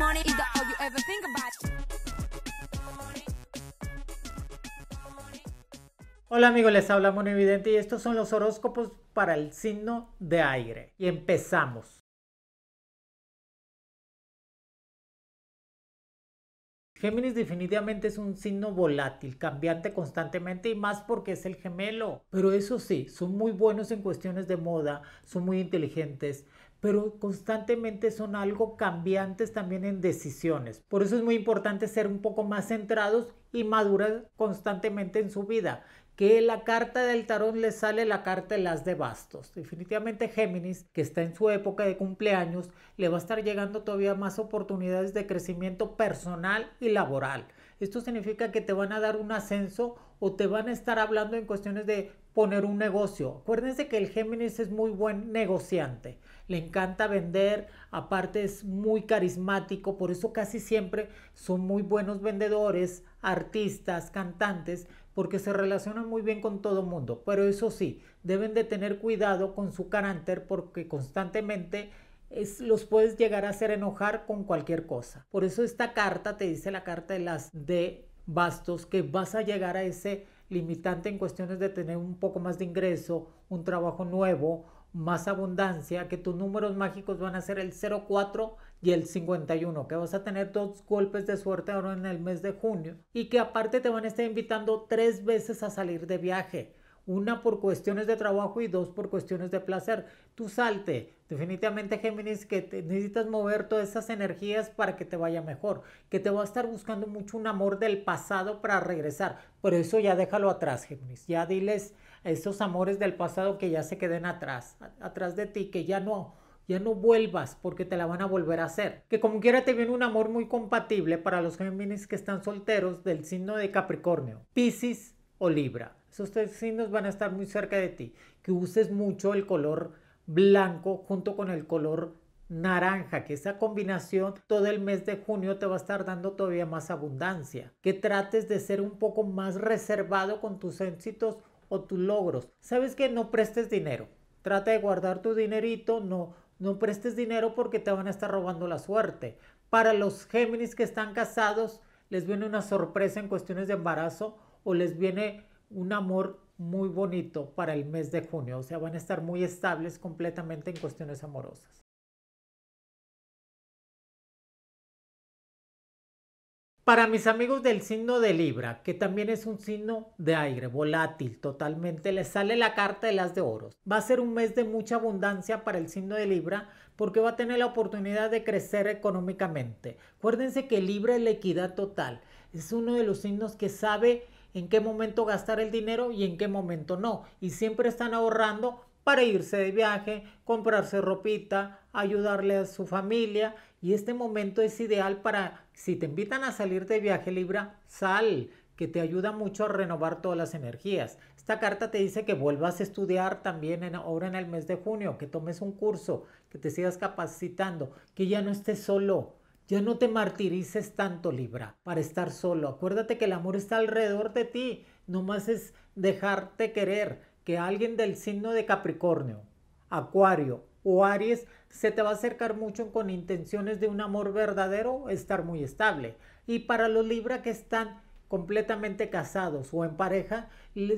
Oh, Hola amigos, les habla Mono Evidente y estos son los horóscopos para el signo de aire. Y empezamos. Géminis definitivamente es un signo volátil, cambiante constantemente y más porque es el gemelo. Pero eso sí, son muy buenos en cuestiones de moda, son muy inteligentes, pero constantemente son algo cambiantes también en decisiones. Por eso es muy importante ser un poco más centrados y madurar constantemente en su vida que la carta del tarón le sale la carta de las de bastos. Definitivamente Géminis, que está en su época de cumpleaños, le va a estar llegando todavía más oportunidades de crecimiento personal y laboral. Esto significa que te van a dar un ascenso o te van a estar hablando en cuestiones de poner un negocio. Acuérdense que el Géminis es muy buen negociante, le encanta vender, aparte es muy carismático, por eso casi siempre son muy buenos vendedores, artistas, cantantes, porque se relacionan muy bien con todo mundo. Pero eso sí, deben de tener cuidado con su carácter porque constantemente los puedes llegar a hacer enojar con cualquier cosa. Por eso esta carta te dice la carta de las de Bastos, que vas a llegar a ese limitante en cuestiones de tener un poco más de ingreso, un trabajo nuevo, más abundancia, que tus números mágicos van a ser el 04 y el 51, que vas a tener dos golpes de suerte ahora en el mes de junio y que aparte te van a estar invitando tres veces a salir de viaje una por cuestiones de trabajo y dos por cuestiones de placer. Tú salte, definitivamente Géminis, que necesitas mover todas esas energías para que te vaya mejor, que te va a estar buscando mucho un amor del pasado para regresar. Por eso ya déjalo atrás, Géminis, ya diles a esos amores del pasado que ya se queden atrás, atrás de ti, que ya no, ya no vuelvas porque te la van a volver a hacer. Que como quiera te viene un amor muy compatible para los Géminis que están solteros del signo de Capricornio. Piscis, o libra. Esos tres signos van a estar muy cerca de ti. Que uses mucho el color blanco junto con el color naranja, que esa combinación todo el mes de junio te va a estar dando todavía más abundancia. Que trates de ser un poco más reservado con tus éxitos o tus logros. Sabes que no prestes dinero. Trata de guardar tu dinerito, no no prestes dinero porque te van a estar robando la suerte. Para los Géminis que están casados, les viene una sorpresa en cuestiones de embarazo o les viene un amor muy bonito para el mes de junio. O sea, van a estar muy estables completamente en cuestiones amorosas. Para mis amigos del signo de Libra, que también es un signo de aire, volátil totalmente, les sale la carta de las de oros. Va a ser un mes de mucha abundancia para el signo de Libra porque va a tener la oportunidad de crecer económicamente. Acuérdense que Libra es la equidad total. Es uno de los signos que sabe en qué momento gastar el dinero y en qué momento no. Y siempre están ahorrando para irse de viaje, comprarse ropita, ayudarle a su familia. Y este momento es ideal para, si te invitan a salir de viaje Libra, sal, que te ayuda mucho a renovar todas las energías. Esta carta te dice que vuelvas a estudiar también ahora en el mes de junio, que tomes un curso, que te sigas capacitando, que ya no estés solo ya no te martirices tanto, Libra, para estar solo. Acuérdate que el amor está alrededor de ti. Nomás es dejarte querer que alguien del signo de Capricornio, Acuario o Aries se te va a acercar mucho con intenciones de un amor verdadero, estar muy estable. Y para los Libra que están completamente casados o en pareja,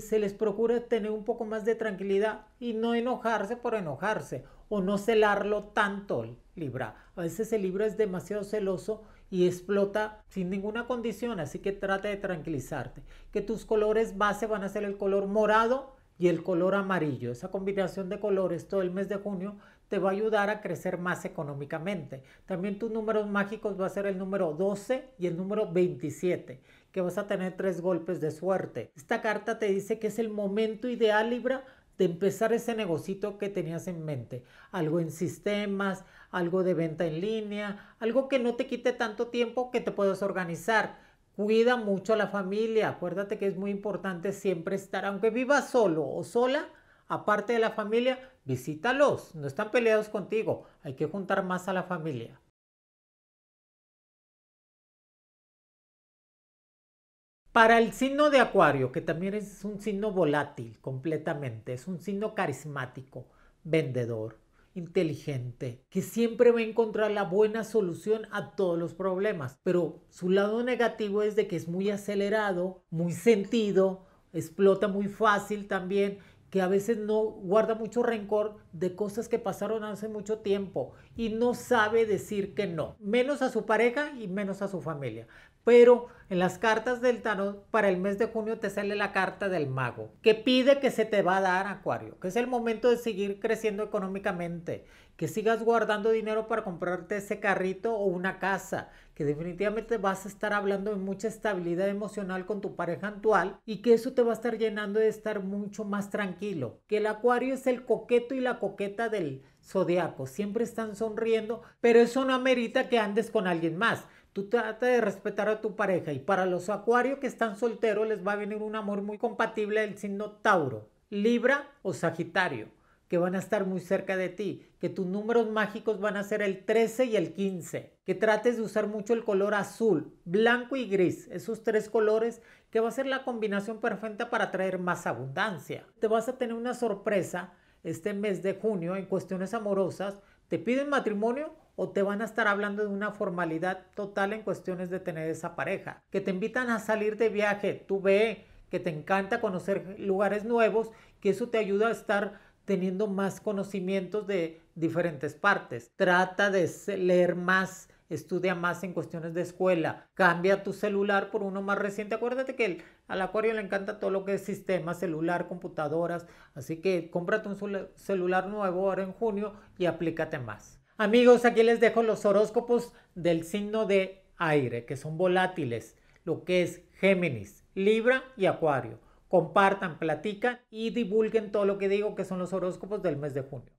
se les procura tener un poco más de tranquilidad y no enojarse por enojarse o no celarlo tanto, Libra. A veces el Libra es demasiado celoso y explota sin ninguna condición, así que trata de tranquilizarte. Que tus colores base van a ser el color morado y el color amarillo. Esa combinación de colores todo el mes de junio te va a ayudar a crecer más económicamente. También tus números mágicos va a ser el número 12 y el número 27, que vas a tener tres golpes de suerte. Esta carta te dice que es el momento ideal, Libra, de empezar ese negocito que tenías en mente. Algo en sistemas, algo de venta en línea, algo que no te quite tanto tiempo que te puedas organizar. Cuida mucho a la familia. Acuérdate que es muy importante siempre estar, aunque vivas solo o sola, aparte de la familia, visítalos, no están peleados contigo, hay que juntar más a la familia. Para el signo de Acuario, que también es un signo volátil completamente, es un signo carismático, vendedor, inteligente, que siempre va a encontrar la buena solución a todos los problemas, pero su lado negativo es de que es muy acelerado, muy sentido, explota muy fácil también que a veces no guarda mucho rencor de cosas que pasaron hace mucho tiempo y no sabe decir que no, menos a su pareja y menos a su familia. Pero en las cartas del tarot para el mes de junio te sale la carta del mago, que pide que se te va a dar acuario, que es el momento de seguir creciendo económicamente, que sigas guardando dinero para comprarte ese carrito o una casa, que definitivamente vas a estar hablando de mucha estabilidad emocional con tu pareja actual y que eso te va a estar llenando de estar mucho más tranquilo, que el acuario es el coqueto y la coqueta del zodiaco, siempre están sonriendo, pero eso no amerita que andes con alguien más. Tú trata de respetar a tu pareja y para los acuarios que están solteros les va a venir un amor muy compatible del signo Tauro, Libra o Sagitario, que van a estar muy cerca de ti, que tus números mágicos van a ser el 13 y el 15, que trates de usar mucho el color azul, blanco y gris, esos tres colores que va a ser la combinación perfecta para traer más abundancia. Te vas a tener una sorpresa este mes de junio en cuestiones amorosas, te piden matrimonio o te van a estar hablando de una formalidad total en cuestiones de tener esa pareja, que te invitan a salir de viaje, tú ve que te encanta conocer lugares nuevos, que eso te ayuda a estar teniendo más conocimientos de diferentes partes. Trata de leer más estudia más en cuestiones de escuela, cambia tu celular por uno más reciente. Acuérdate que al acuario le encanta todo lo que es sistema, celular, computadoras, así que cómprate un celular nuevo ahora en junio y aplícate más. Amigos, aquí les dejo los horóscopos del signo de aire, que son volátiles, lo que es Géminis, Libra y Acuario. Compartan, platican y divulguen todo lo que digo, que son los horóscopos del mes de junio.